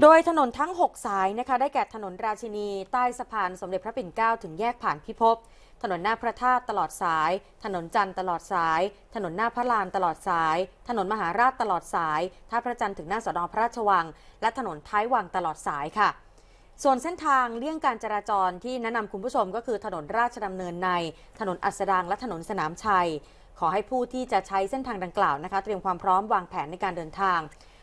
โดยถนนทั้ง6สายนะคะได้แก่ถนนราชินีใต้สะพาน สมเด็จพระปิ่นเกล้าถึงแยกผ่านพิภพถนนหน้าพระธาตุตลอดสาย ถนนจันทร์ตลอดสาย ถนนหน้าพระลานตลอดสาย ถนนมหาราชตลอดสายท่าพระจันทร์ถึงหน้าสนพระราชวัง และถนนท้ายวังตลอดสายค่ะ ส่วนเส้นทางเลี่ยงการจราจรที่แนะนำคุณผู้ชมก็คือถนนราชดำเนินใน ถนนอัสดางและถนนสนามชัย ขอให้ผู้ที่จะใช้เส้นทางดังกล่าวนะคะ เตรียมความพร้อมวางแผนในการเดินทาง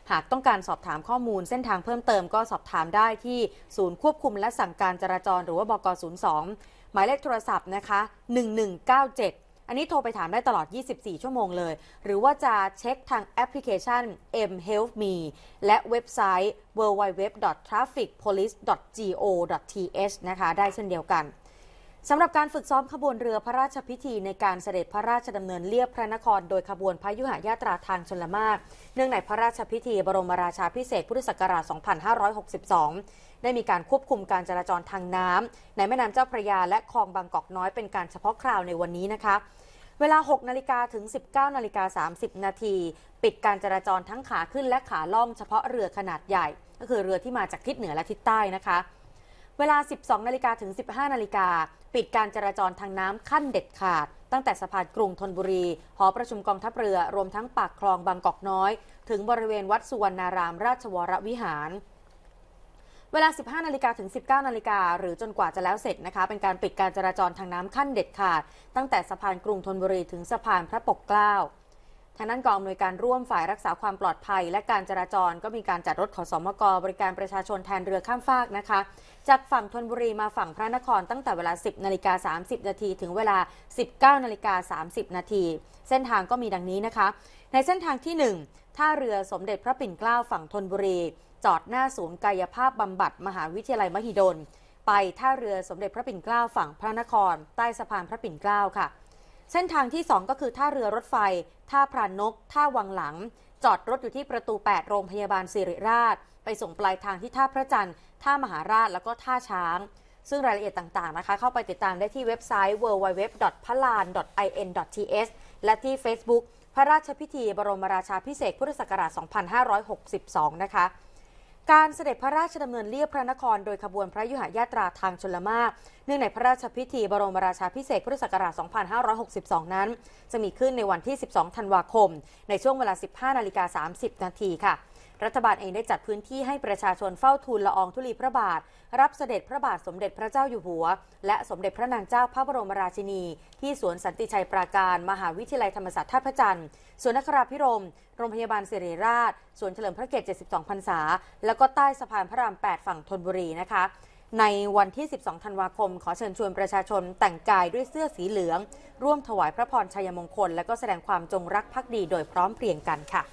หากต้องการสอบถามข้อมูลเส้นทางเพิ่มเติมก็สอบถามได้ที่ศูนย์ควบคุมและสั่งการจราจร หรือว่าบก02หมายเลขโทรศัพท์นะคะ 1197 อันนี้โทรไปถามได้ตลอด 24 ชั่วโมงเลย หรือว่าจะเช็คทางแอปพลิเคชัน M Help Me และเว็บไซต์ www.trafficpolice.go.th นะคะ ได้เช่นเดียวกันสำหรับการฝึกซ้อมขบวนเรือพระราชพิธีในการเสด็จพระราชดำเนินเลียบพระนคร โดยขบวนพยุหยาตราทางชนละมากเนื่องในพระราชพิธีบรมราชาพิเศษพุทธศักราช 2562 ได้มีการควบคุมการจราจรทางน้ำในแม่น้ำเจ้าพระยาและคลองบางกอกน้อยเป็นการเฉพาะคราวในวันนี้นะคะ เวลา 6นาฬิกาถึง 19นาฬิกา 30 นาทีปิดการจราจรทั้งขาขึ้นและขาล่องเฉพาะเรือขนาดใหญ่ ก็คือเรือที่มาจากทิศเหนือและทิศใต้นะคะเวลา 12นาฬิกาถึง 15นาฬิกา ปิดการจราจรทางน้ำขั้นเด็ดขาด ตั้งแต่สะพานกรุงธนบุรี หอประชุมกองทัพเรือ รวมทั้งปากคลองบางกอกน้อย ถึงบริเวณวัดสุวรรณารามราชวรวิหาร เวลา 15นาฬิกาถึง 19นาฬิกา หรือจนกว่าจะแล้วเสร็จนะคะ เป็นการปิดการจราจรทางน้ำขั้นเด็ดขาด ตั้งแต่สะพานกรุงธนบุรี ถึงสะพานพระปกเกล้าทางด้านกองอำนวยการร่วมฝ่ายรักษาความปลอดภัยและการจราจรก็มีการจัดรถขอสมกบริการประชาชนแทนเรือข้ามฟากนะคะ จากฝั่งธนบุรีมาฝั่งพระนครตั้งแต่เวลา 10 นาฬิกา 30 นาทีถึงเวลา 19 นาฬิกา 30 นาทีเส้นทางก็มีดังนี้นะคะ ในเส้นทางที่1ท่าเรือสมเด็จพระปิ่นเกล้าฝั่งธนบุรี จอดหน้าศูนย์กายภาพบำบัดมหาวิทยาลัยมหิดล ไปท่าเรือสมเด็จพระปิ่นเกล้าฝั่งพระนคร ใต้สะพานพระปิ่นเกล้าค่ะเส้นทางที่ 2 ก็คือท่าเรือรถไฟ ท่าพรานนกท่าวังหลัง จอดรถอยู่ที่ประตู 8 โรงพยาบาลสิริราช ไปส่งปลายทางที่ท่าพระจันทร์ท่ามหาราชแล้วก็ท่าช้าง ซึ่งรายละเอียดต่างๆนะคะ เข้าไปติดตามได้ที่เว็บไซต์ w w w p a l a n i n t s และที่ Facebook พระราชพิธีบรมราชาพิเศษพุทธศักราช 2562 นะคะการเสด็จพระราชดำเนินเลียบพระนคร โดยขบวนพระยุหญาตราทางชลมากเนื่องในพระราชพิธีบรมราชาพิเศษพุทธศักราช 2562 นั้น จะมีขึ้นในวันที่ 12 ธันวาคม ในช่วงเวลา 15นาฬิกา 30 นาทีค่ะรัฐบาลเองได้จัดพื้นที่ให้ประชาชนเฝ้าทูลละอองธุลีพระบาท รับเสด็จพระบาทสมเด็จพระเจ้าอยู่หัว และสมเด็จพระนางเจ้าพระบรมราชินี ที่สวนสันติชัยปราการมหาวิทยาลัยธรรมศาสตร์ท่าพระจันทร์สวนนคราพิรมโรงพยาบาลสิริราช สวนเฉลิมพระเกียรติ72 พรรษา แล้วก็ใต้สะพานพระราม 8 ฝั่งธนบุรีนะคะในวันที่ 12 ธันวาคม ขอเชิญชวนประชาชนแต่งกายด้วยเสื้อสีเหลือง ร่วมถวายพระพรชัยมงคล และก็แสดงความจงรักภักดีโดยพร้อมเพรียงกันค่ะ